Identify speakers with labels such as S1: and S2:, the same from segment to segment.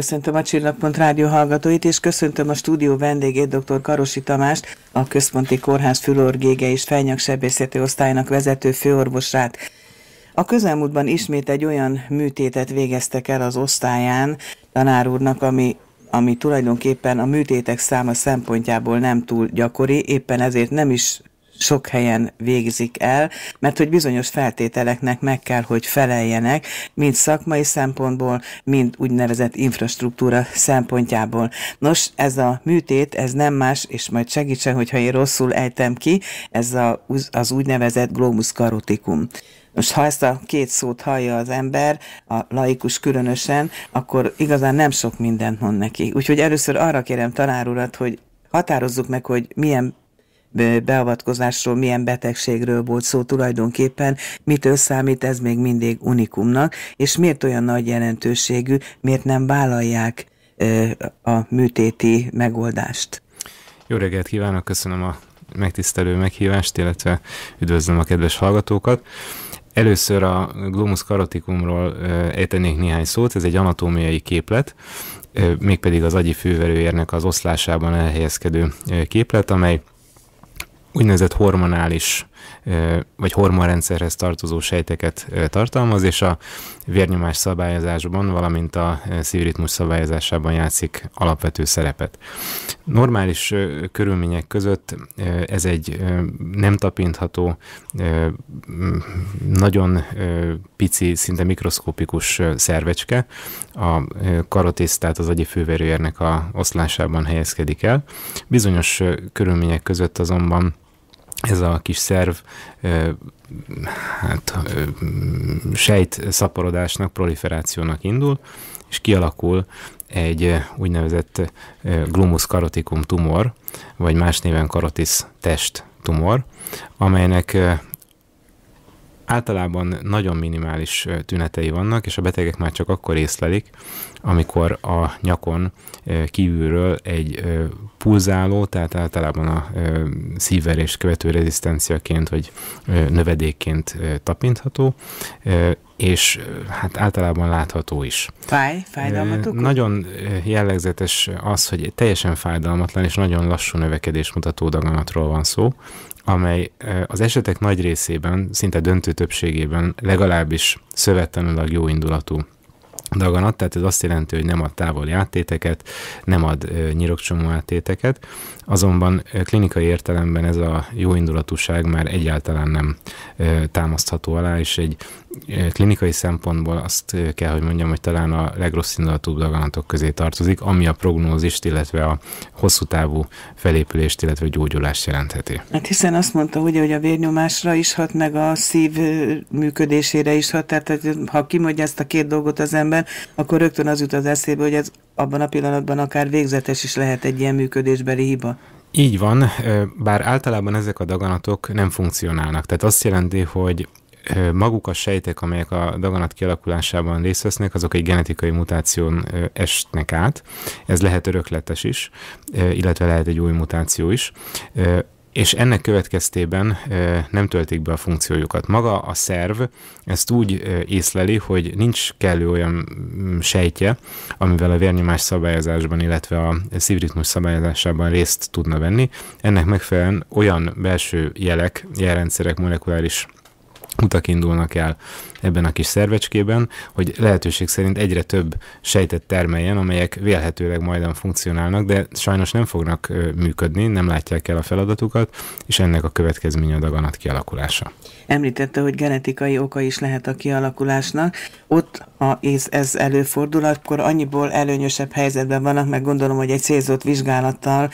S1: Köszöntöm a Csillagpont rádió hallgatóit, és köszöntöm a stúdió vendégét, dr. Karosi Tamást, a Központi Kórház Fülorgége és Fejnyaksebészeti Osztálynak vezető főorvosát. A közelmúltban ismét egy olyan műtétet végeztek el az osztályán tanár úrnak, ami ami tulajdonképpen a műtétek száma szempontjából nem túl gyakori, éppen ezért nem is sok helyen végzik el, mert hogy bizonyos feltételeknek meg kell, hogy feleljenek, mind szakmai szempontból, mind úgynevezett infrastruktúra szempontjából. Nos, ez a műtét, ez nem más, és majd segítsen, hogyha én rosszul ejtem ki, ez a, az úgynevezett glomus caroticum. Most ha ezt a két szót hallja az ember, a laikus különösen, akkor igazán nem sok mindent mond neki. Úgyhogy először arra kérem tanárulat, hogy határozzuk meg, hogy milyen beavatkozásról, milyen betegségről volt szó tulajdonképpen, mitől számít ez még mindig unikumnak, és miért olyan nagy jelentőségű, miért nem vállalják a műtéti megoldást.
S2: Jó reggelt kívánok, köszönöm a megtisztelő meghívást, illetve üdvözlöm a kedves hallgatókat. Először a glomus caroticumról ejtenék néhány szót, ez egy anatómiai képlet, mégpedig az agyi főverőérnek az oszlásában elhelyezkedő képlet, amely úgynevezett hormonális vagy hormonrendszerhez tartozó sejteket tartalmaz, és a vérnyomás szabályozásban, valamint a szívritmus szabályozásában játszik alapvető szerepet. Normális körülmények között ez egy nem tapintható, nagyon pici, szinte mikroszkópikus szervecske, a karotész, tehát az agyi főverőérnek a oszlásában helyezkedik el. Bizonyos körülmények között azonban ez a kis szerv hát, sejt szaporodásnak, proliferációnak indul, és kialakul egy úgynevezett glumus caroticum tumor, vagy más néven karotis test tumor, amelynek általában nagyon minimális tünetei vannak, és a betegek már csak akkor észlelik, amikor a nyakon kívülről egy pulzáló, tehát általában a szívverés követő rezisztenciaként vagy növedékként tapintható, és hát általában látható is.
S1: Fáj? Fájdalmatok?
S2: Nagyon jellegzetes az, hogy teljesen fájdalmatlan és nagyon lassú növekedés mutató daganatról van szó, amely az esetek nagy részében, szinte döntő többségében legalábbis szövetlenülag jó indulatú daganat, tehát ez azt jelenti, hogy nem ad távoli áttéteket, nem ad nyirokcsomó áttéteket, azonban klinikai értelemben ez a jóindulatúság már egyáltalán nem támasztható alá, és egy klinikai szempontból azt kell, hogy mondjam, hogy talán a legrossz indulatúbb daganatok közé tartozik, ami a prognózist, illetve a hosszú távú felépülést, illetve gyógyulást jelentheti.
S1: Hát hiszen azt mondta, ugye, hogy a vérnyomásra is hat, meg a szív működésére is hat, tehát ha kimondja ezt a két dolgot az ember, akkor rögtön az jut az eszébe, hogy ez abban a pillanatban akár végzetes is lehet egy ilyen működésbeli hiba.
S2: Így van, bár általában ezek a daganatok nem funkcionálnak. Tehát azt jelenti, hogy maguk a sejtek, amelyek a daganat kialakulásában részt vesznek, azok egy genetikai mutáción esnek át. Ez lehet örökletes is, illetve lehet egy új mutáció is és ennek következtében nem töltik be a funkciójukat. Maga a szerv ezt úgy észleli, hogy nincs kellő olyan mm, sejtje, amivel a vérnyomás szabályozásban, illetve a szívritmus szabályozásában részt tudna venni. Ennek megfelelően olyan belső jelek, jelrendszerek, molekuláris utak indulnak el ebben a kis szervecskében, hogy lehetőség szerint egyre több sejtet termeljen, amelyek vélhetőleg majdan funkcionálnak, de sajnos nem fognak működni, nem látják el a feladatukat, és ennek a következménye a daganat kialakulása.
S1: Említette, hogy genetikai oka is lehet a kialakulásnak. Ott, ha ez, ez előfordul, akkor annyiból előnyösebb helyzetben vannak, meg gondolom, hogy egy célzott vizsgálattal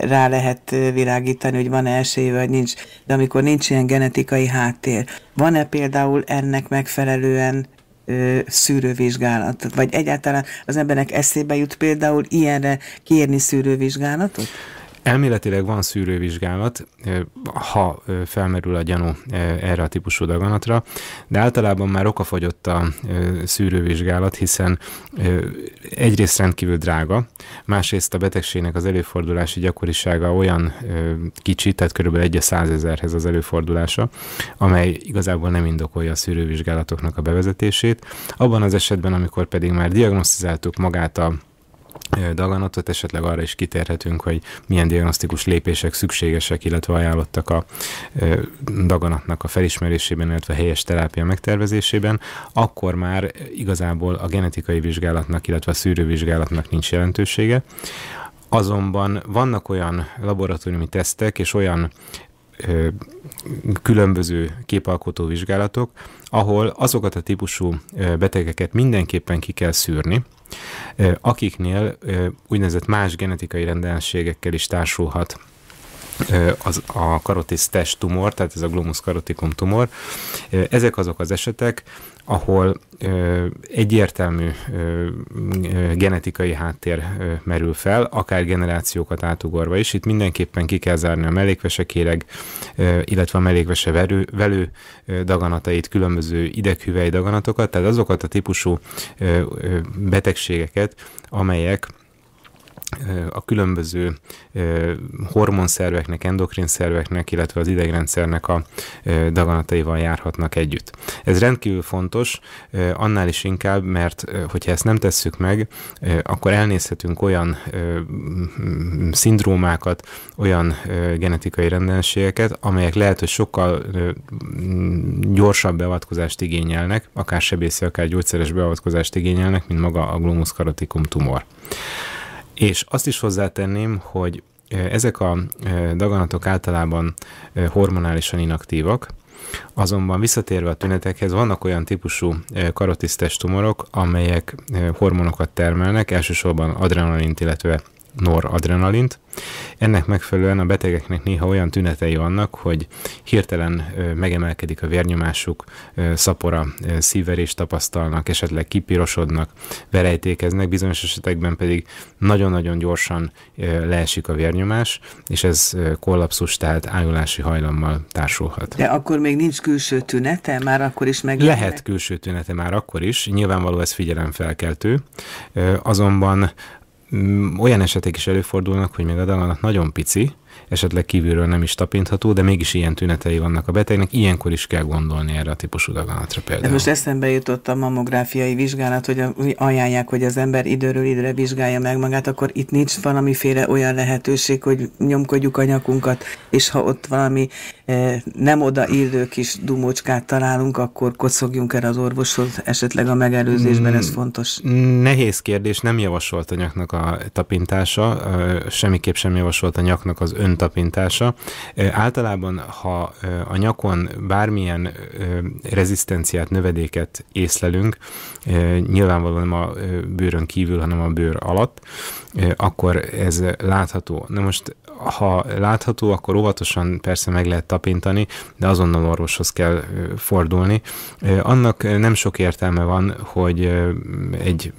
S1: rá lehet világítani, hogy van-e esély, vagy nincs. De amikor nincs ilyen genetikai háttér, van-e például ennek meg megfelelően ö, szűrővizsgálatot? Vagy egyáltalán az embernek eszébe jut például ilyenre kérni szűrővizsgálatot?
S2: Elméletileg van szűrővizsgálat, ha felmerül a gyanú erre a típusú daganatra, de általában már okafogyott a szűrővizsgálat, hiszen egyrészt rendkívül drága, másrészt a betegségnek az előfordulási gyakorisága olyan kicsi, tehát kb. 1 ezerhez az előfordulása, amely igazából nem indokolja a szűrővizsgálatoknak a bevezetését. Abban az esetben, amikor pedig már diagnosztizáltuk magát a daganatot, esetleg arra is kitérhetünk, hogy milyen diagnosztikus lépések szükségesek, illetve ajánlottak a daganatnak a felismerésében, illetve a helyes terápia megtervezésében, akkor már igazából a genetikai vizsgálatnak, illetve a szűrővizsgálatnak nincs jelentősége. Azonban vannak olyan laboratóriumi tesztek és olyan különböző képalkotó vizsgálatok, ahol azokat a típusú betegeket mindenképpen ki kell szűrni, akiknél úgynevezett más genetikai rendellenségekkel is társulhat az a karotis test tumor, tehát ez a glomus caroticum tumor. Ezek azok az esetek, ahol ö, egyértelmű ö, genetikai háttér ö, merül fel, akár generációkat átugorva is. Itt mindenképpen ki kell zárni a melékvesekéreg, illetve a mellékvese verő, velő ö, daganatait, különböző ideghüvely daganatokat, tehát azokat a típusú ö, ö, betegségeket, amelyek a különböző hormonszerveknek, endokrinszerveknek, illetve az idegrendszernek a daganataival járhatnak együtt. Ez rendkívül fontos, annál is inkább, mert hogyha ezt nem tesszük meg, akkor elnézhetünk olyan szindrómákat, olyan genetikai rendellenségeket, amelyek lehet, hogy sokkal gyorsabb beavatkozást igényelnek, akár sebészi, akár gyógyszeres beavatkozást igényelnek, mint maga a glomus karotikum tumor. És azt is hozzátenném, hogy ezek a daganatok általában hormonálisan inaktívak, Azonban visszatérve a tünetekhez, vannak olyan típusú karotisztes tumorok, amelyek hormonokat termelnek, elsősorban adrenalint, illetve noradrenalint. Ennek megfelelően a betegeknek néha olyan tünetei vannak, hogy hirtelen megemelkedik a vérnyomásuk, szapora szívverést tapasztalnak, esetleg kipirosodnak, verejtékeznek, bizonyos esetekben pedig nagyon-nagyon gyorsan leesik a vérnyomás, és ez kollapszus, tehát ájulási hajlammal társulhat. De
S1: akkor még nincs külső tünete? Már akkor is meg Lehet
S2: külső tünete már akkor is, nyilvánvaló ez figyelemfelkeltő, azonban Mm, olyan esetek is előfordulnak, hogy még a daganat nagyon pici, esetleg kívülről nem is tapintható, de mégis ilyen tünetei vannak a betegnek, ilyenkor is kell gondolni erre a típusú daganatra például. De most
S1: eszembe jutott a mammográfiai vizsgálat, hogy ajánlják, hogy az ember időről időre vizsgálja meg magát, akkor itt nincs valamiféle olyan lehetőség, hogy nyomkodjuk a nyakunkat, és ha ott valami e, nem oda illő kis dumócskát találunk, akkor kocogjunk el az orvoshoz, esetleg a megelőzésben hmm. ez
S2: fontos. Nehéz kérdés, nem javasolt a nyaknak a tapintása, semmiképp sem javasolt a nyaknak az önta tapintása. Általában, ha a nyakon bármilyen rezisztenciát, növedéket észlelünk, nyilvánvalóan nem a bőrön kívül, hanem a bőr alatt, akkor ez látható. Na most, ha látható, akkor óvatosan persze meg lehet tapintani, de azonnal orvoshoz kell fordulni. Annak nem sok értelme van, hogy egy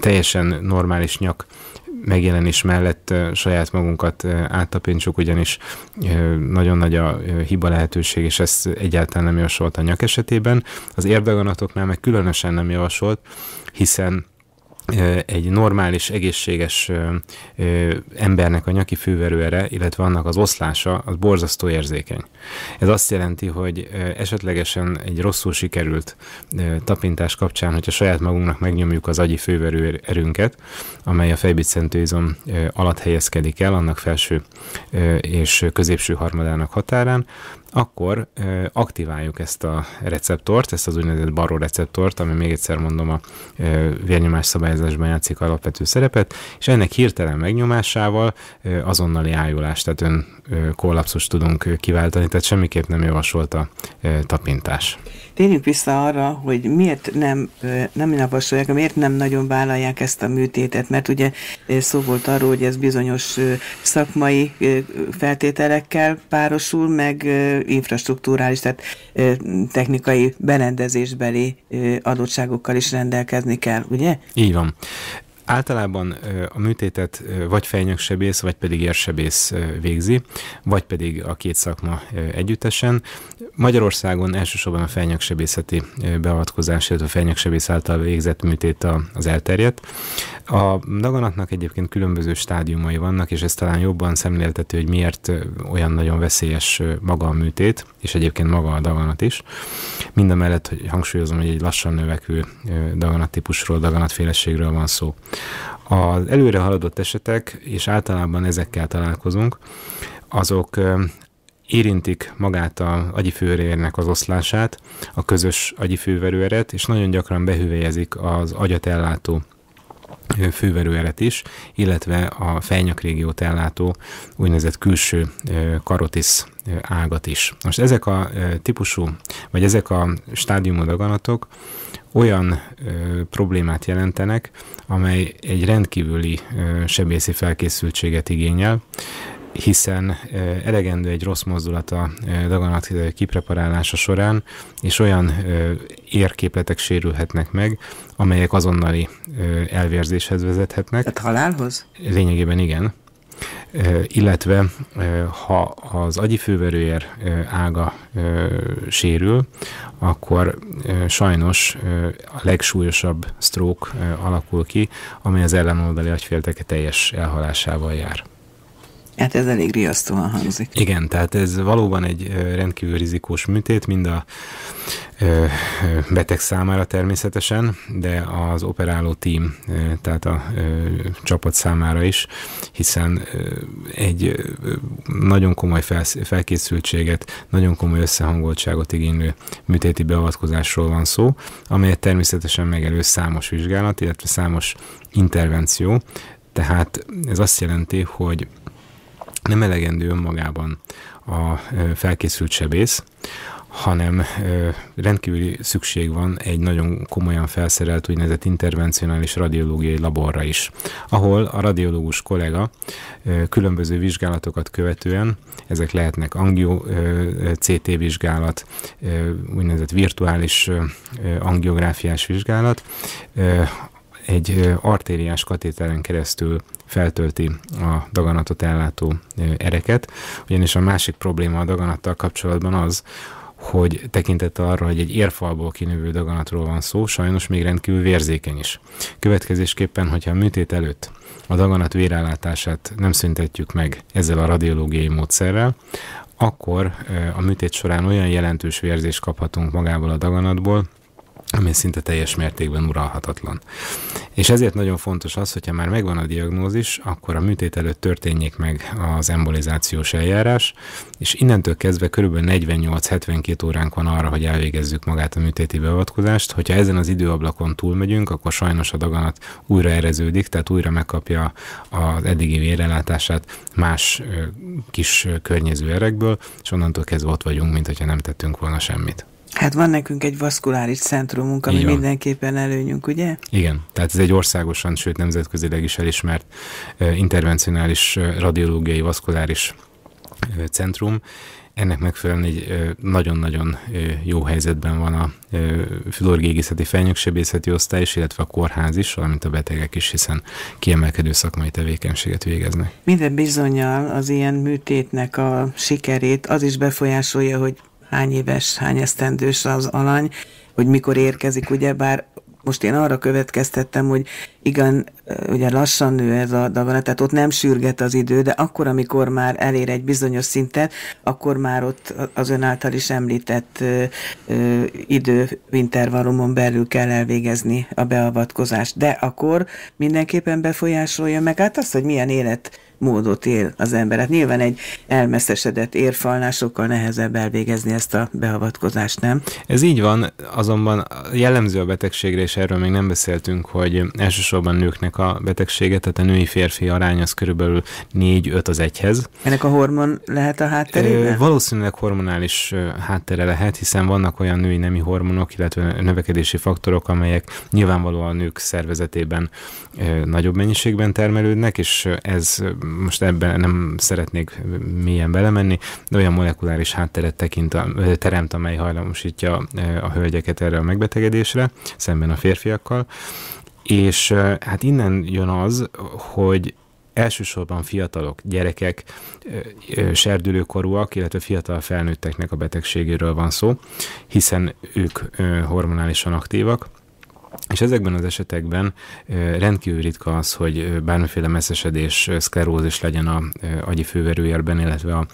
S2: teljesen normális nyak megjelenés mellett saját magunkat áttapintsuk, ugyanis nagyon nagy a hiba lehetőség, és ez egyáltalán nem javasolt a nyak esetében. Az érdaganatok meg különösen nem javasolt, hiszen egy normális, egészséges embernek a nyaki főverőere, illetve annak az oszlása, az borzasztó érzékeny. Ez azt jelenti, hogy esetlegesen egy rosszul sikerült tapintás kapcsán, hogyha saját magunknak megnyomjuk az agyi főverőerünket, amely a fejbicentőizom alatt helyezkedik el, annak felső és középső harmadának határán, akkor aktiváljuk ezt a receptort, ezt az úgynevezett baró receptort, ami még egyszer mondom a vérnyomás szabályozásban játszik alapvető szerepet, és ennek hirtelen megnyomásával azonnali ájulást, tehát ön kollapszust tudunk kiváltani, tehát semmiképp nem javasolt a tapintás.
S1: Térjünk vissza arra, hogy miért nem, nem javasolják, miért nem nagyon vállalják ezt a műtétet, mert ugye szó volt arról, hogy ez bizonyos szakmai feltételekkel párosul, meg infrastruktúrális, tehát technikai berendezésbeli adottságokkal is rendelkezni kell, ugye? Így van.
S2: Általában a műtétet vagy fejnyöksebész, vagy pedig érsebész végzi, vagy pedig a két szakma együttesen. Magyarországon elsősorban a fejnyöksebészeti beavatkozás, illetve a fejnyöksebész által végzett műtét az elterjedt. A daganatnak egyébként különböző stádiumai vannak, és ez talán jobban szemléltető, hogy miért olyan nagyon veszélyes maga a műtét, és egyébként maga a daganat is. Mind a mellett, hogy hangsúlyozom, hogy egy lassan növekvő daganat típusról, daganatféleségről van szó. Az előre haladott esetek, és általában ezekkel találkozunk, azok érintik magát a agyifőverérnek az oszlását, a közös agyifőverőeret, és nagyon gyakran behüvelyezik az agyat ellátó főverőeret is, illetve a fejnyakrégiót ellátó úgynevezett külső karotis ágat is. Most ezek a típusú, vagy ezek a stádiumú daganatok olyan ö, problémát jelentenek, amely egy rendkívüli ö, sebészi felkészültséget igényel, hiszen elegendő egy rossz mozdulat a daganat kipreparálása során, és olyan érképletek sérülhetnek meg, amelyek azonnali elvérzéshez vezethetnek. Tehát halálhoz? Lényegében igen. Eh, illetve eh, ha az agyi főverőér eh, ága sérül, akkor sajnos a legsúlyosabb stroke alakul ki, ami az ellenoldali agyfélteke teljes elhalásával jár. Hát ez elég riasztóan hangzik. Igen, tehát ez valóban egy rendkívül rizikós műtét, mind a beteg számára természetesen, de az operáló tím, tehát a csapat számára is, hiszen egy nagyon komoly felkészültséget, nagyon komoly összehangoltságot igénylő műtéti beavatkozásról van szó, amelyet természetesen megelőz számos vizsgálat, illetve számos intervenció, tehát ez azt jelenti, hogy nem elegendő önmagában a felkészült sebész, hanem rendkívüli szükség van egy nagyon komolyan felszerelt úgynevezett intervencionális radiológiai laborra is, ahol a radiológus kollega különböző vizsgálatokat követően, ezek lehetnek angio CT vizsgálat, úgynevezett virtuális angiográfiás vizsgálat, egy artériás katéteren keresztül feltölti a daganatot ellátó ereket, ugyanis a másik probléma a daganattal kapcsolatban az, hogy tekintette arra, hogy egy érfalból kinövő daganatról van szó, sajnos még rendkívül vérzékeny is. Következésképpen, hogyha a műtét előtt a daganat vérállátását nem szüntetjük meg ezzel a radiológiai módszerrel, akkor a műtét során olyan jelentős vérzést kaphatunk magából a daganatból, ami szinte teljes mértékben uralhatatlan. És ezért nagyon fontos az, hogyha már megvan a diagnózis, akkor a műtét előtt történjék meg az embolizációs eljárás, és innentől kezdve kb. 48-72 óránk van arra, hogy elvégezzük magát a műtéti beavatkozást. Hogyha ezen az időablakon túlmegyünk, akkor sajnos a daganat újra ereződik, tehát újra megkapja az eddigi vérelátását más kis környező erekből, és onnantól kezdve ott vagyunk, mint hogyha nem tettünk volna semmit.
S1: Hát van nekünk egy vaszkuláris centrumunk, ami mindenképpen előnyünk, ugye?
S2: Igen, tehát ez egy országosan, sőt nemzetközileg is elismert eh, intervencionális radiológiai vaszkuláris eh, centrum, ennek megfelelően egy nagyon-nagyon jó helyzetben van a fülorgégészeti fejnyöksebészeti osztály is, illetve a kórház is, valamint a betegek is, hiszen kiemelkedő szakmai tevékenységet végeznek.
S1: Minden bizonyal az ilyen műtétnek a sikerét az is befolyásolja, hogy hány éves, hány esztendős az alany, hogy mikor érkezik, ugye, bár most én arra következtettem, hogy igen, ugye lassan nő ez a dagana, tehát ott nem sürget az idő, de akkor, amikor már elér egy bizonyos szintet, akkor már ott az ön által is említett ö, belül kell elvégezni a beavatkozást. De akkor mindenképpen befolyásolja meg hát azt, hogy milyen élet módot él az ember. Hát nyilván egy elmeszesedett érfalnál sokkal nehezebb elvégezni ezt a beavatkozást, nem? Ez
S2: így van, azonban jellemző a betegségre, és erről még nem beszéltünk, hogy elsősorban nőknek a betegsége, tehát a női-férfi arány az körülbelül 4-5 az egyhez.
S1: Ennek a hormon lehet a hátterében?
S2: Valószínűleg hormonális háttere lehet, hiszen vannak olyan női nemi hormonok, illetve növekedési faktorok, amelyek nyilvánvalóan a nők szervezetében nagyobb mennyiségben termelődnek, és ez most ebben nem szeretnék mélyen belemenni, de olyan molekuláris hátteret tekint a, teremt, amely hajlamosítja a hölgyeket erre a megbetegedésre, szemben a férfiakkal. És hát innen jön az, hogy elsősorban fiatalok, gyerekek, serdülőkorúak, illetve fiatal felnőtteknek a betegségéről van szó, hiszen ők hormonálisan aktívak, és ezekben az esetekben rendkívül ritka az, hogy bármiféle messzesedés, szklerózis legyen a agyi főverőjelben, illetve a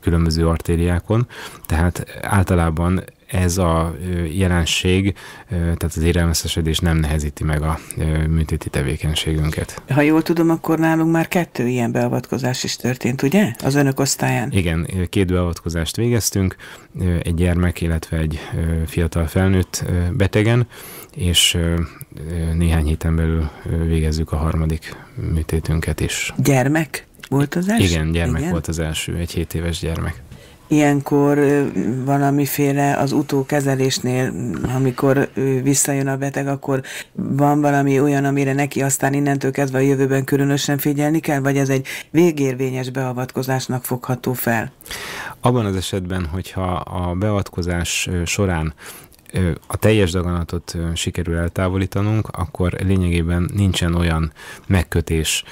S2: különböző artériákon. Tehát általában ez a jelenség, tehát az érelmeszesedés nem nehezíti meg a műtéti tevékenységünket.
S1: Ha jól tudom, akkor nálunk már kettő ilyen beavatkozás is történt, ugye?
S2: Az önök osztályán. Igen, két beavatkozást végeztünk, egy gyermek, illetve egy fiatal felnőtt betegen, és néhány héten belül végezzük a harmadik műtétünket is.
S1: Gyermek volt az első? Igen, gyermek Igen? volt
S2: az első, egy hét éves gyermek
S1: ilyenkor valamiféle az utókezelésnél, amikor visszajön a beteg, akkor van valami olyan, amire neki aztán innentől kezdve a jövőben különösen figyelni kell, vagy ez egy végérvényes beavatkozásnak fogható fel?
S2: Abban az esetben, hogyha a beavatkozás során a teljes daganatot sikerül eltávolítanunk, akkor lényegében nincsen olyan megkötés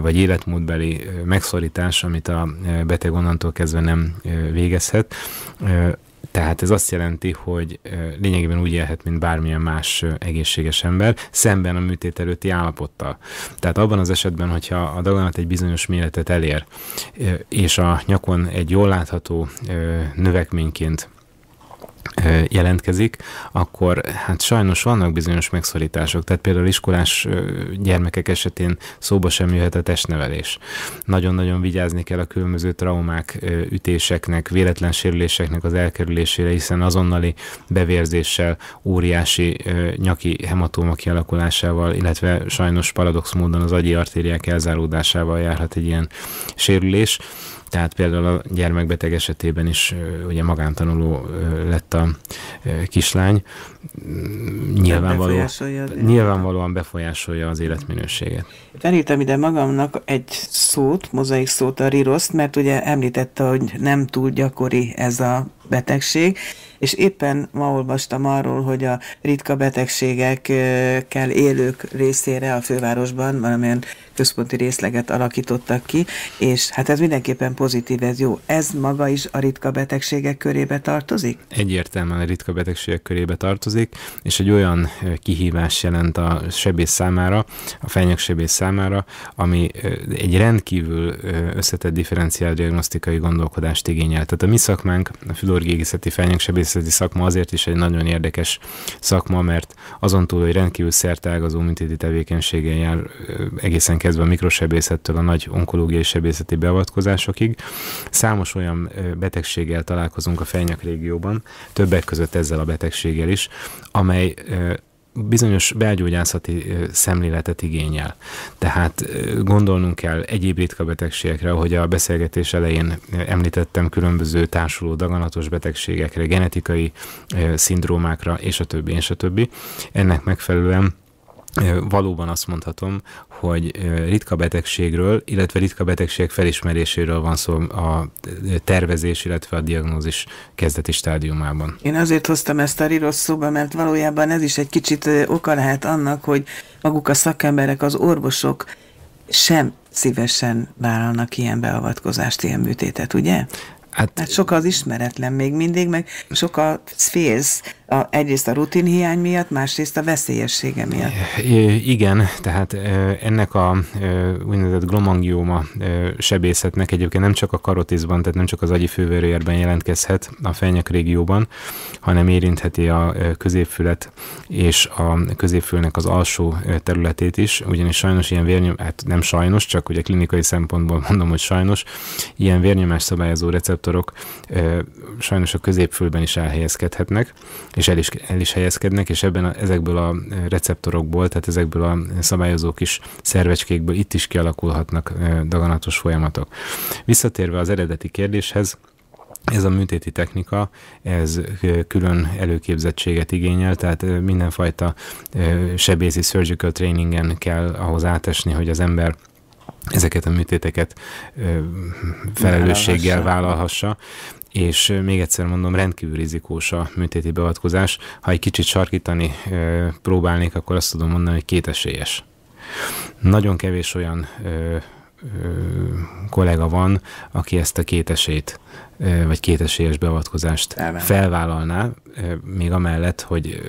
S2: vagy életmódbeli megszorítás, amit a beteg onnantól kezdve nem végezhet. Tehát ez azt jelenti, hogy lényegében úgy élhet, mint bármilyen más egészséges ember, szemben a műtét előtti állapottal. Tehát abban az esetben, hogyha a daganat egy bizonyos méretet elér, és a nyakon egy jól látható növekményként jelentkezik, akkor hát sajnos vannak bizonyos megszorítások, tehát például iskolás gyermekek esetén szóba sem jöhet a testnevelés. Nagyon-nagyon vigyázni kell a különböző traumák, ütéseknek, véletlen sérüléseknek az elkerülésére, hiszen azonnali bevérzéssel, óriási nyaki hematóma kialakulásával, illetve sajnos paradox módon az agyi artériák elzáródásával járhat egy ilyen sérülés. Tehát például a gyermekbeteg esetében is ugye magántanuló lett a kislány, nyilvánvaló, befolyásolja az nyilvánvalóan befolyásolja az életminőséget.
S1: Felírtam ide magamnak egy szót, mozaik szót, a riroszt, mert ugye említette, hogy nem túl gyakori ez a betegség, és éppen ma olvastam arról, hogy a ritka betegségekkel élők részére a fővárosban valamilyen központi részleget alakítottak ki, és hát ez mindenképpen pozitív, ez jó. Ez maga is a ritka betegségek körébe tartozik?
S2: Egyértelműen a ritka betegségek körébe tartozik érkezik, és egy olyan kihívás jelent a sebész számára, a fejnyaksebész számára, ami egy rendkívül összetett differenciál diagnosztikai gondolkodást igényel. Tehát a mi szakmánk, a fülorgégészeti fejnyaksebészeti szakma azért is egy nagyon érdekes szakma, mert azon túl, hogy rendkívül szertágazó műtéti tevékenységen jár egészen kezdve a mikrosebészettől a nagy onkológiai sebészeti beavatkozásokig, számos olyan betegséggel találkozunk a fejnyak régióban, többek között ezzel a betegséggel is, amely bizonyos belgyógyászati szemléletet igényel. Tehát gondolnunk kell egyéb ritka betegségekre, ahogy a beszélgetés elején említettem, különböző társuló daganatos betegségekre, genetikai szindrómákra, és a többi, és a többi. Ennek megfelelően valóban azt mondhatom, hogy ritka betegségről, illetve ritka betegség felismeréséről van szó a tervezés, illetve a diagnózis kezdeti stádiumában.
S1: Én azért hoztam ezt a rossz szóba, mert valójában ez is egy kicsit oka lehet annak, hogy maguk a szakemberek, az orvosok sem szívesen vállalnak ilyen beavatkozást, ilyen műtétet, ugye? Hát, hát sok az ismeretlen még mindig, meg sok a félsz, a, egyrészt a hiány miatt, másrészt a veszélyessége miatt.
S2: Igen, tehát ennek a úgynevezett glomangióma sebészetnek egyébként nem csak a karotizban, tehát nem csak az agyi fővérőjérben jelentkezhet a fejnyak régióban, hanem érintheti a középfület és a középfülnek az alsó területét is, ugyanis sajnos ilyen vérnyom, hát nem sajnos, csak ugye klinikai szempontból mondom, hogy sajnos, ilyen vérnyomás szabályozó receptorok sajnos a középfülben is elhelyezkedhetnek, és el is, el is helyezkednek, és ebben a, ezekből a e, receptorokból, tehát ezekből a szabályozó kis szervecskékből itt is kialakulhatnak e, daganatos folyamatok. Visszatérve az eredeti kérdéshez, ez a műtéti technika, ez e, külön előképzettséget igényel, tehát mindenfajta sebészi surgical trainingen kell ahhoz átesni, hogy az ember ezeket a műtéteket felelősséggel vállalhassa és még egyszer mondom, rendkívül rizikós a műtéti beavatkozás. Ha egy kicsit sarkítani próbálnék, akkor azt tudom mondani, hogy kétesélyes. Nagyon kevés olyan ö, kollega van, aki ezt a kétesét, vagy kétesélyes beavatkozást Elmen. felvállalná, még amellett, hogy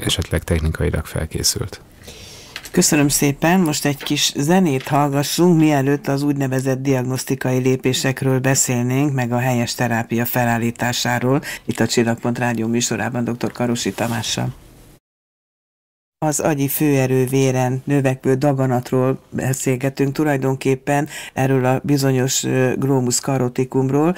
S2: esetleg technikailag felkészült.
S1: Köszönöm szépen, most egy kis zenét hallgassunk, mielőtt az úgynevezett diagnosztikai lépésekről beszélnénk, meg a helyes terápia felállításáról, itt a Csillagpont Rádió műsorában dr. Karosi Tamással az agyi főerővéren növekvő daganatról beszélgetünk, tulajdonképpen erről a bizonyos grómus karotikumról.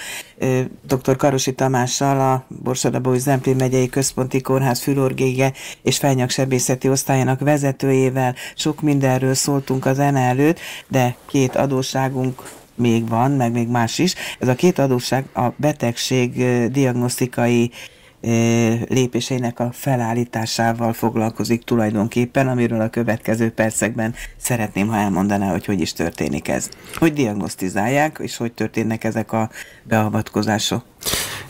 S1: Dr. Karosi Tamással a Borsodabói Zemplén megyei központi kórház fülorgége és fejnyaksebészeti osztályának vezetőjével sok mindenről szóltunk az zene előtt, de két adóságunk még van, meg még más is. Ez a két adóság a betegség diagnosztikai lépéseinek a felállításával foglalkozik tulajdonképpen, amiről a következő percekben szeretném, ha elmondaná, hogy hogy is történik ez. Hogy diagnosztizálják, és hogy történnek ezek a beavatkozások?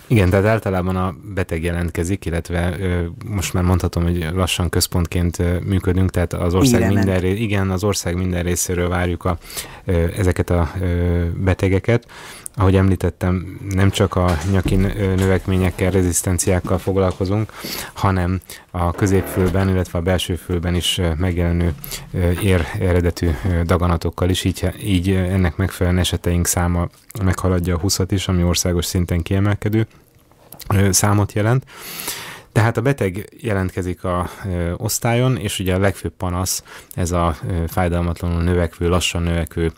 S1: Igen, tehát általában a beteg jelentkezik, illetve ö, most
S2: már mondhatom, hogy lassan központként ö, működünk, tehát az ország minden, rész, igen, az ország minden részéről várjuk a, ö, ezeket a ö, betegeket. Ahogy említettem, nem csak a nyaki növekményekkel, rezisztenciákkal foglalkozunk, hanem a középfülben, illetve a belső fülben is megjelenő ér eredetű daganatokkal is, így, így ennek megfelelően eseteink száma meghaladja a 20-at is, ami országos szinten kiemelkedő számot jelent. Tehát a beteg jelentkezik a osztályon, és ugye a legfőbb panasz ez a fájdalmatlanul növekvő, lassan növekvő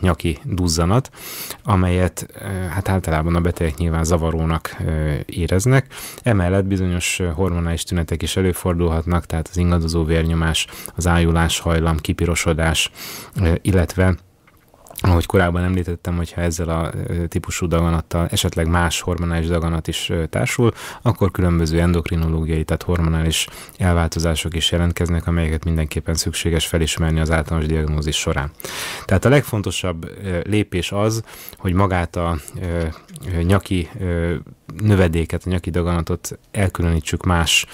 S2: nyaki duzzanat, amelyet hát általában a betegek nyilván zavarónak éreznek. Emellett bizonyos hormonális tünetek is előfordulhatnak, tehát az ingadozó vérnyomás, az ájulás hajlam, kipirosodás, illetve ahogy korábban említettem, hogyha ezzel a típusú daganattal esetleg más hormonális daganat is társul, akkor különböző endokrinológiai, tehát hormonális elváltozások is jelentkeznek, amelyeket mindenképpen szükséges felismerni az általános diagnózis során. Tehát a legfontosabb lépés az, hogy magát a nyaki növedéket, a nyaki daganatot elkülönítsük más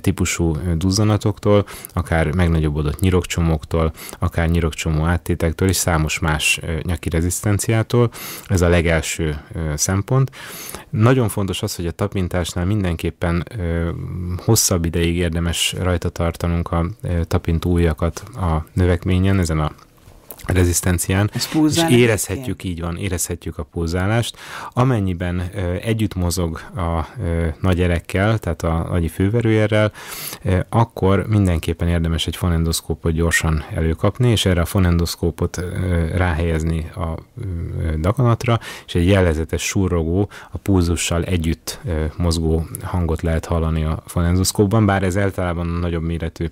S2: típusú duzzanatoktól, akár megnagyobbodott nyirokcsomóktól, akár nyirokcsomó áttétektől és számos más nyaki rezisztenciától. Ez a legelső szempont. Nagyon fontos az, hogy a tapintásnál mindenképpen hosszabb ideig érdemes rajta tartanunk a tapintó a növekményen, ezen a rezisztencián, és érezhetjük, így van, érezhetjük a pulzálást. Amennyiben ö, együtt mozog a ö, nagy erekkel, tehát a nagy főverőjérrel, ö, akkor mindenképpen érdemes egy fonendoszkópot gyorsan előkapni, és erre a fonendoszkópot ö, ráhelyezni a ö, daganatra, és egy jellezetes súrogó, a pulzussal együtt ö, mozgó hangot lehet hallani a fonendoszkópban, bár ez általában nagyobb méretű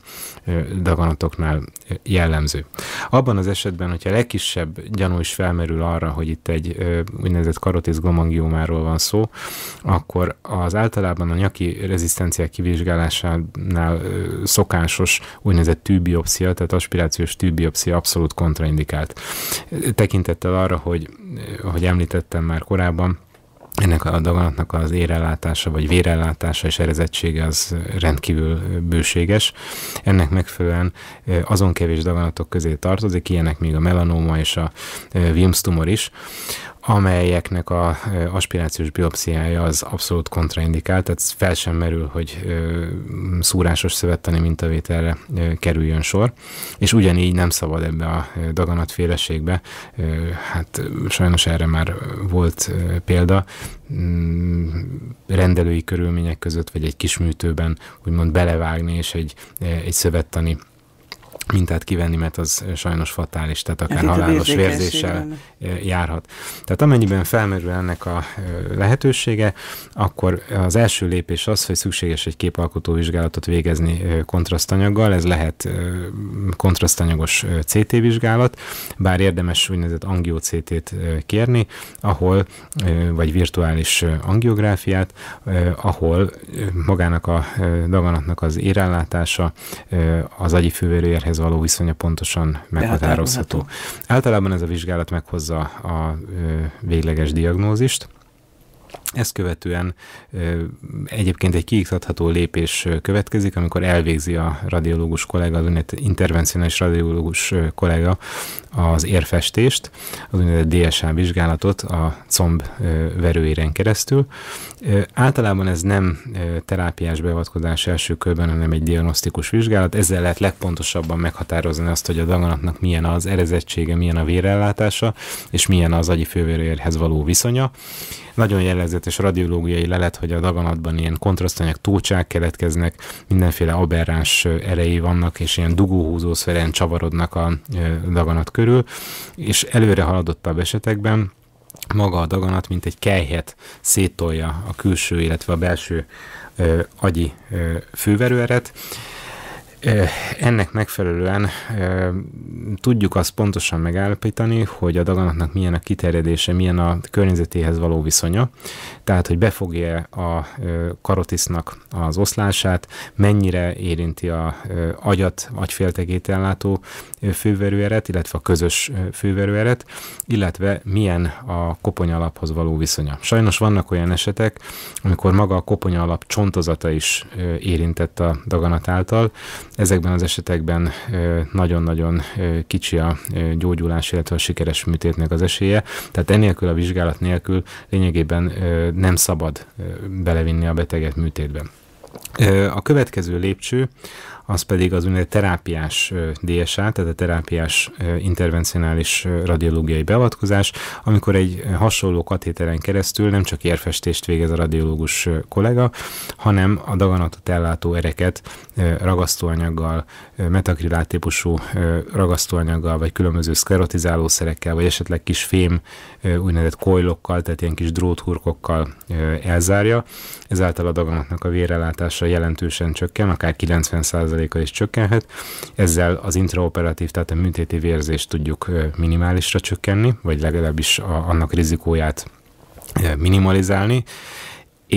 S2: ö, daganatoknál jellemző. Abban az esetben esetben, hogyha legkisebb gyanú is felmerül arra, hogy itt egy úgynevezett glomangiómáról van szó, akkor az általában a nyaki rezisztenciák kivizsgálásánál szokásos úgynevezett tűbiopszia, tehát aspirációs tűbiopszia abszolút kontraindikált. Tekintettel arra, hogy, hogy említettem már korábban, ennek a daganatnak az érellátása, vagy vérellátása és erezettsége az rendkívül bőséges. Ennek megfelelően azon kevés daganatok közé tartozik, ilyenek még a melanoma és a Wilms tumor is, amelyeknek a aspirációs biopsziája az abszolút kontraindikált, tehát fel sem merül, hogy szúrásos szövettani mintavételre kerüljön sor, és ugyanígy nem szabad ebbe a daganatféleségbe, hát sajnos erre már volt példa, mm, rendelői körülmények között, vagy egy kis műtőben úgymond belevágni, és egy, egy szövettani mintát kivenni, mert az sajnos fatális, tehát akár hát halálos vérzéssel eh, járhat. Tehát amennyiben felmerül ennek a eh, lehetősége, akkor az első lépés az, hogy szükséges egy képalkotó vizsgálatot végezni eh, kontrasztanyaggal, ez lehet kontrasztanyagos CT vizsgálat, bár érdemes úgynevezett angió-CT-t kérni, ahol, vagy virtuális angiográfiát, ahol magának a daganatnak az érellátása az agyi fővérőérhez termékekhez való viszonya pontosan meghatározható. Általában ez a vizsgálat meghozza a végleges diagnózist, ezt követően egyébként egy kiiktatható lépés következik, amikor elvégzi a radiológus kollega, az úgynevezett intervencionális radiológus kollega az érfestést, az úgynevezett DSA vizsgálatot a comb verőéren keresztül. Általában ez nem terápiás beavatkozás első körben, hanem egy diagnosztikus vizsgálat. Ezzel lehet legpontosabban meghatározni azt, hogy a daganatnak milyen az erezettsége, milyen a vérellátása, és milyen az agyi fővérérhez való viszonya. Nagyon jellegzetes radiológiai lelet, hogy a daganatban ilyen kontrasztanyag túlcsák keletkeznek, mindenféle aberráns erejé vannak, és ilyen dugóhúzószferen csavarodnak a daganat körül, és előre haladottabb esetekben maga a daganat, mint egy kejhet szétolja a külső, illetve a belső ö, agyi ö, főverőeret, ennek megfelelően tudjuk azt pontosan megállapítani, hogy a daganatnak milyen a kiterjedése, milyen a környezetéhez való viszonya, tehát hogy befogja a karotisznak az oszlását, mennyire érinti a agyat, agyféltegét ellátó főverőeret, illetve a közös főverőeret, illetve milyen a koponyalaphoz való viszonya. Sajnos vannak olyan esetek, amikor maga a koponyalap csontozata is érintett a daganat által, Ezekben az esetekben nagyon-nagyon kicsi a gyógyulás, illetve a sikeres műtétnek az esélye. Tehát enélkül a vizsgálat nélkül lényegében nem szabad belevinni a beteget műtétben. A következő lépcső az pedig az úgynevezett terápiás DSA, tehát a terápiás intervencionális radiológiai beavatkozás, amikor egy hasonló katéteren keresztül nem csak érfestést végez a radiológus kollega, hanem a daganatot ellátó ereket ragasztóanyaggal, metakrilát típusú ragasztóanyaggal, vagy különböző szklerotizálószerekkel, vagy esetleg kis fém úgynevezett kojlokkal, tehát ilyen kis dróthurkokkal elzárja. Ezáltal a daganatnak a vérrelátása jelentősen csökken, akár 90 20 is csökkenhet. Ezzel az intraoperatív, tehát a műtéti vérzést tudjuk minimálisra csökkenni, vagy legalábbis a, annak rizikóját minimalizálni,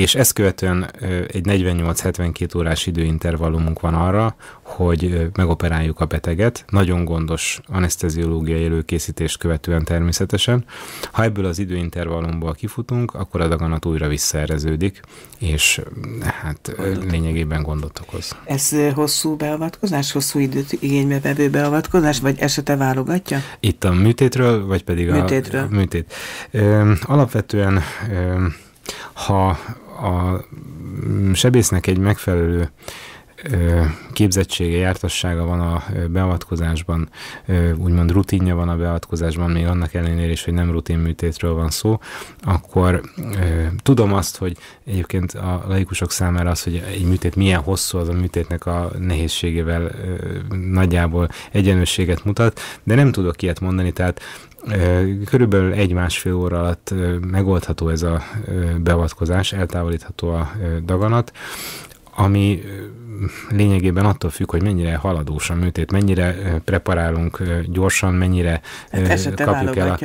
S2: és ezt követően egy 48-72 órás időintervallumunk van arra, hogy megoperáljuk a beteget, nagyon gondos anesteziológiai előkészítést követően természetesen. Ha ebből az időintervallumból kifutunk, akkor a daganat újra visszaereződik, és hát gondot. lényegében gondot okoz.
S1: Ez hosszú beavatkozás, hosszú időt igénybe vevő beavatkozás, vagy esete válogatja?
S2: Itt a műtétről, vagy pedig műtétről. a műtét. Alapvetően ha a mm, sebésznek egy megfelelő képzettsége, jártassága van a beavatkozásban, úgymond rutinja van a beavatkozásban, még annak ellenére is, hogy nem rutin műtétről van szó, akkor tudom azt, hogy egyébként a laikusok számára az, hogy egy műtét milyen hosszú, az a műtétnek a nehézségével nagyjából egyenlőséget mutat, de nem tudok ilyet mondani, tehát Körülbelül egy-másfél óra alatt megoldható ez a beavatkozás, eltávolítható a daganat, ami lényegében attól függ, hogy mennyire haladós a műtét, mennyire preparálunk gyorsan, mennyire hát kapjuk el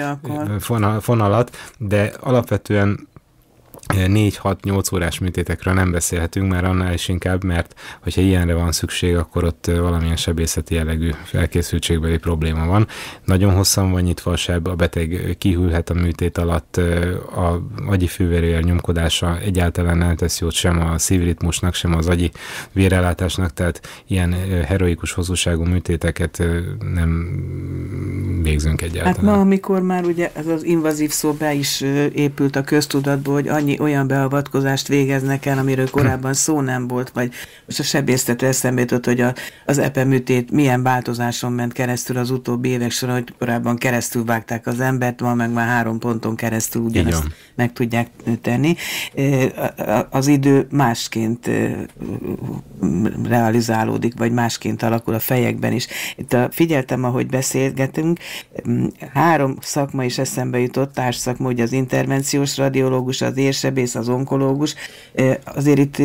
S2: a fonalat, de alapvetően 4-6-8 órás műtétekről nem beszélhetünk mert annál is inkább, mert hogyha ilyenre van szükség, akkor ott valamilyen sebészeti jellegű felkészültségbeli probléma van. Nagyon hosszan van nyitva a seb, a beteg kihűlhet a műtét alatt, a agyi fűverőjel nyomkodása egyáltalán nem tesz jót sem a szívritmusnak, sem az agyi vérellátásnak, tehát ilyen heroikus hosszúságú műtéteket nem végzünk hát egyáltalán. Hát
S1: ma, amikor már ugye ez az invazív szó be is épült a köztudatból, hogy annyi annyi olyan beavatkozást végeznek el, amiről korábban szó nem volt, vagy most a sebészet eszembe jutott, hogy a, az epeműtét milyen változáson ment keresztül az utóbbi évek során, hogy korábban keresztül vágták az embert, ma meg már három ponton keresztül ugyanazt Igen. meg tudják tenni. Az idő másként realizálódik, vagy másként alakul a fejekben is. Itt a, figyeltem, ahogy beszélgetünk, három szakma is eszembe jutott, társszakma, ugye az intervenciós radiológus, az és sebész, az onkológus. Azért itt,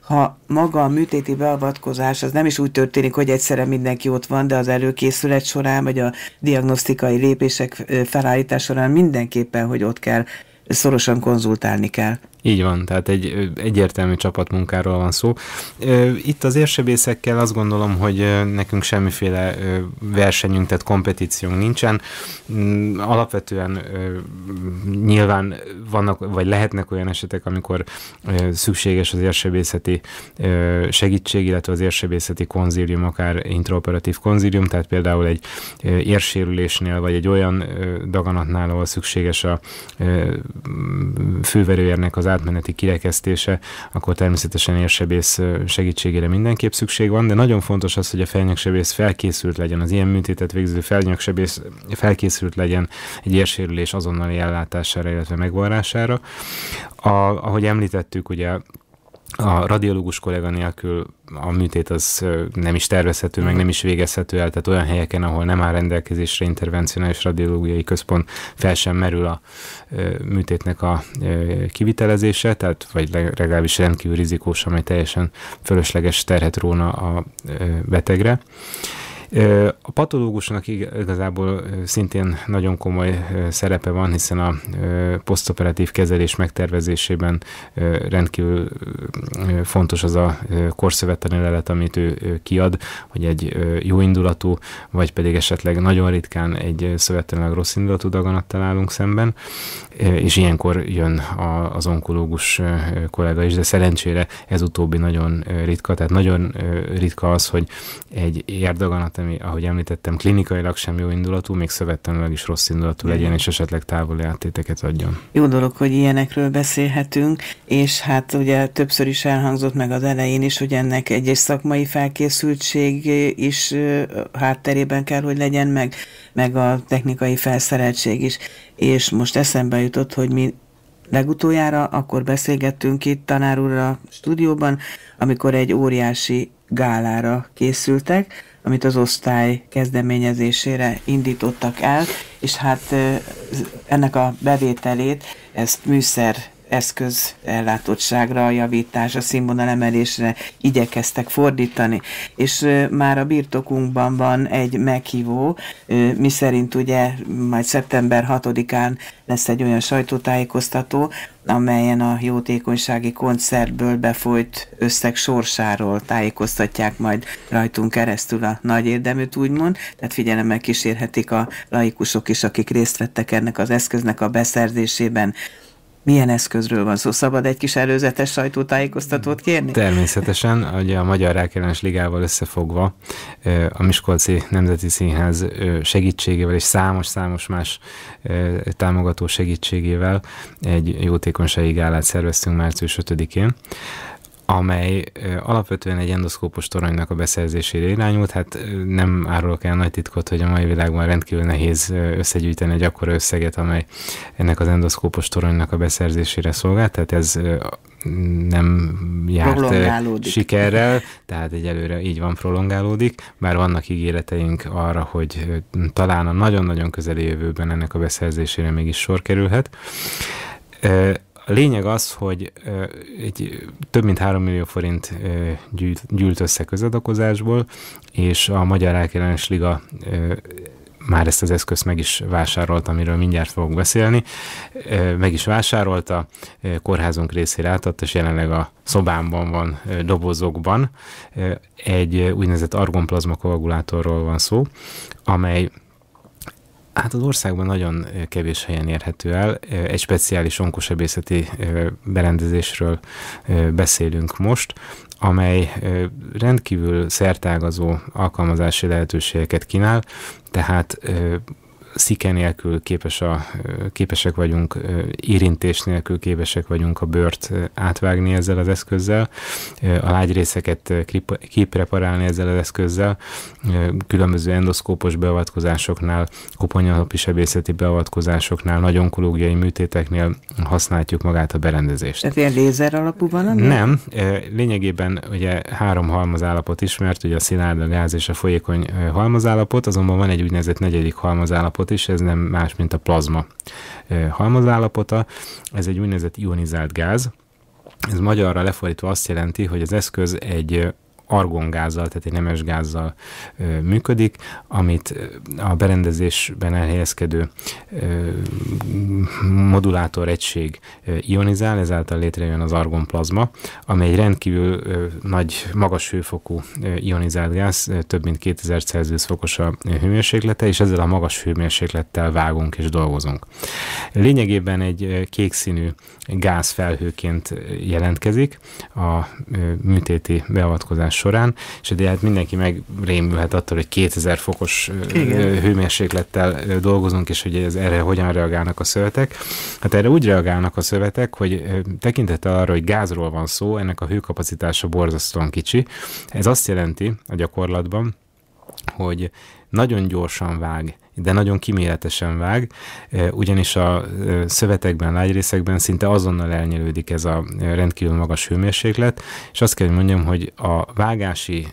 S1: ha maga a műtéti beavatkozás, az nem is úgy történik, hogy egyszerre mindenki ott van, de az előkészület során, vagy a diagnosztikai lépések felállítás során mindenképpen, hogy ott kell, szorosan konzultálni kell.
S2: Így van, tehát egy egyértelmű csapatmunkáról van szó. Itt az érsebészekkel azt gondolom, hogy nekünk semmiféle versenyünk, tehát kompetíciónk nincsen. Mm, alapvetően nyilván vannak, vagy lehetnek olyan esetek, amikor szükséges az érsebészeti segítség, illetve az érsebészeti konzílium, akár intraoperatív konzílium, tehát például egy érsérülésnél, vagy egy olyan daganatnál, ahol szükséges a főverőérnek az átmeneti kirekesztése, akkor természetesen érsebész segítségére mindenképp szükség van, de nagyon fontos az, hogy a felnyaksebész felkészült legyen, az ilyen műtétet végző felnyaksebész felkészült legyen egy érsérülés azonnali ellátására, illetve megvarrására. A, ahogy említettük, ugye a radiológus kollega nélkül a műtét az nem is tervezhető, meg mhm. nem is végezhető el, tehát olyan helyeken, ahol nem áll rendelkezésre intervencionális radiológiai központ, fel sem merül a műtétnek a kivitelezése, tehát vagy legalábbis rendkívül rizikós, amely teljesen fölösleges terhet róna a betegre. A patológusnak igazából szintén nagyon komoly szerepe van, hiszen a posztoperatív kezelés megtervezésében rendkívül fontos az a korszövetlen lelet, amit ő kiad, hogy egy jó indulatú, vagy pedig esetleg nagyon ritkán egy szövetlenül rossz indulatú daganattal állunk szemben, és ilyenkor jön az onkológus kollega is, de szerencsére ez utóbbi nagyon ritka, tehát nagyon ritka az, hogy egy érdaganat ami, ahogy említettem, klinikailag sem jó indulatú, még szövettanúlag is rossz indulatú legyen, és esetleg távoli áttéteket adjon.
S1: Jó dolog, hogy ilyenekről beszélhetünk, és hát ugye többször is elhangzott meg az elején is, hogy ennek egyes szakmai felkészültség is hátterében kell, hogy legyen, meg, meg a technikai felszereltség is. És most eszembe jutott, hogy mi legutoljára akkor beszélgettünk itt tanár a stúdióban, amikor egy óriási gálára készültek, amit az osztály kezdeményezésére indítottak el, és hát ennek a bevételét ezt műszer eszköz ellátottságra, javításra, emelésre igyekeztek fordítani. És már a birtokunkban van egy meghívó, mi szerint ugye majd szeptember 6-án lesz egy olyan sajtótájékoztató, amelyen a jótékonysági koncertből befolyt összeg sorsáról tájékoztatják majd rajtunk keresztül a nagy érdeműt, úgymond. Tehát figyelemmel kísérhetik a laikusok is, akik részt vettek ennek az eszköznek a beszerzésében. Milyen eszközről van szó? Szabad egy kis előzetes sajtótájékoztatót mm. kérni?
S2: Természetesen, ugye a Magyar Rákjelens Ligával összefogva a Miskolci Nemzeti Színház segítségével és számos-számos más támogató segítségével egy jótékonysági gálát szerveztünk március 5-én, amely alapvetően egy endoszkópos toronynak a beszerzésére irányult. Hát nem árulok el nagy titkot, hogy a mai világban rendkívül nehéz összegyűjteni egy akkora összeget, amely ennek az endoszkópos toronynak a beszerzésére szolgált, tehát ez nem járt sikerrel, tehát egyelőre így van, prolongálódik, bár vannak ígéreteink arra, hogy talán a nagyon-nagyon közeli jövőben ennek a beszerzésére mégis sor kerülhet a lényeg az, hogy egy több mint 3 millió forint gyűlt, gyűlt össze közadakozásból, és a Magyar Rákellenes Liga már ezt az eszközt meg is vásárolta, amiről mindjárt fogunk beszélni. Meg is vásárolta, kórházunk részére átadta, és jelenleg a szobámban van dobozokban. Egy úgynevezett argonplazma koagulátorról van szó, amely Hát az országban nagyon kevés helyen érhető el. Egy speciális onkosebészeti berendezésről beszélünk most, amely rendkívül szertágazó alkalmazási lehetőségeket kínál, tehát szike nélkül képes a, képesek vagyunk, érintés nélkül képesek vagyunk a bőrt átvágni ezzel az eszközzel, a lágyrészeket kipreparálni ezzel az eszközzel, különböző endoszkópos beavatkozásoknál, koponyalapi sebészeti beavatkozásoknál, nagy onkológiai műtéteknél használjuk magát a berendezést.
S1: Ez ilyen lézer alapú valami? Nem,
S2: lényegében ugye három halmazállapot ismert, ugye a szilárd, a gáz és a folyékony halmazállapot, azonban van egy úgynevezett negyedik halmazállapot, állapot is, ez nem más, mint a plazma halmazállapota. Ez egy úgynevezett ionizált gáz. Ez magyarra lefordítva azt jelenti, hogy az eszköz egy argongázzal, tehát egy nemes gázzal működik, amit a berendezésben elhelyezkedő modulátor egység ionizál, ezáltal létrejön az argonplazma, ami egy rendkívül nagy, magas hőfokú ionizált gáz, több mint 2000 Celsius fokos a hőmérséklete, és ezzel a magas hőmérséklettel vágunk és dolgozunk. Lényegében egy kék színű gáz felhőként jelentkezik a műtéti beavatkozás során, és ugye hát mindenki megrémülhet attól, hogy 2000 fokos Igen. hőmérséklettel dolgozunk, és hogy ez erre hogyan reagálnak a szövetek. Hát erre úgy reagálnak a szövetek, hogy tekintettel arra, hogy gázról van szó, ennek a hőkapacitása borzasztóan kicsi. Ez azt jelenti a gyakorlatban, hogy nagyon gyorsan vág de nagyon kiméletesen vág, ugyanis a szövetekben, lágyrészekben szinte azonnal elnyelődik ez a rendkívül magas hőmérséklet, és azt kell, hogy mondjam, hogy a vágási,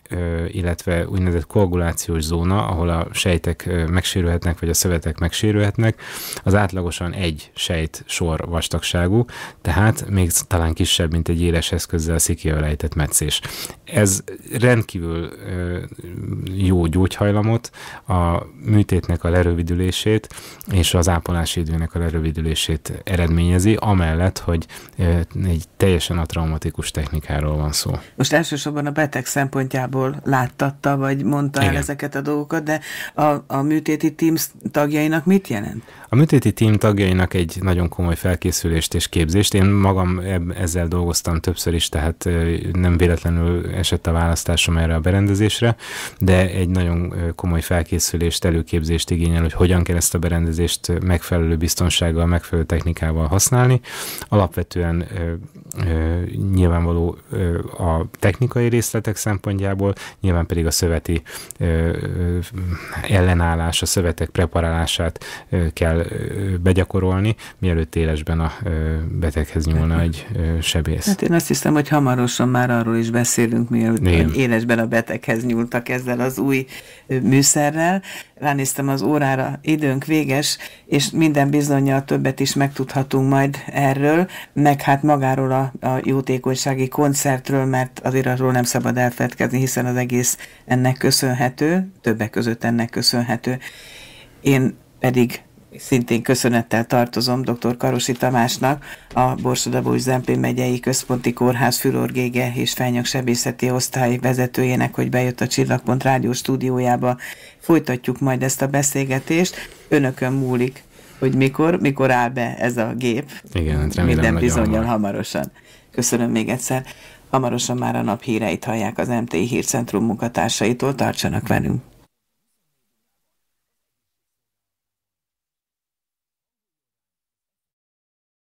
S2: illetve úgynevezett koagulációs zóna, ahol a sejtek megsérülhetnek, vagy a szövetek megsérülhetnek, az átlagosan egy sejt sor vastagságú, tehát még talán kisebb, mint egy éles eszközzel szikivel lejtett meccés. Ez rendkívül jó gyógyhajlamot, a műtétnek a lerövidülését és az ápolási időnek a lerövidülését eredményezi, amellett, hogy egy teljesen a traumatikus technikáról van szó.
S1: Most elsősorban a beteg szempontjából láttatta, vagy mondta Igen. el ezeket a dolgokat, de a, a műtéti team tagjainak mit jelent?
S2: A műtéti team tagjainak egy nagyon komoly felkészülést és képzést. Én magam ezzel dolgoztam többször is, tehát nem véletlenül esett a választásom erre a berendezésre, de egy nagyon komoly felkészülést, előképzést igényel, hogy hogyan kell ezt a berendezést megfelelő biztonsággal, megfelelő technikával használni. Alapvetően nyilvánvaló a technikai részletek szempontjából, nyilván pedig a szöveti ellenállás, a szövetek preparálását kell begyakorolni, mielőtt élesben a beteghez nyúlna hát, egy sebész. Hát én azt
S1: hiszem, hogy hamarosan már arról is beszélünk, mielőtt élesben a beteghez nyúltak ezzel az új műszerrel. Ránéztem az órára időnk véges, és minden bizonyal többet is megtudhatunk majd erről, meg hát magáról a, a jótékonysági koncertről, mert azért arról nem szabad elfedkezni, hiszen az egész ennek köszönhető, többek között ennek köszönhető. Én pedig szintén köszönettel tartozom dr. Karosi Tamásnak, a Borsodabúj Zemplén megyei központi kórház fülorgége és fájnyaksebészeti osztály vezetőjének, hogy bejött a Csillagpont rádió stúdiójába. Folytatjuk majd ezt a beszélgetést. Önökön múlik, hogy mikor, mikor áll be ez a gép. Igen, hát remélem, Minden bizonyal hamar. hamarosan. Köszönöm még egyszer. Hamarosan már a nap híreit hallják az MTI Hírcentrum munkatársaitól. Tartsanak velünk!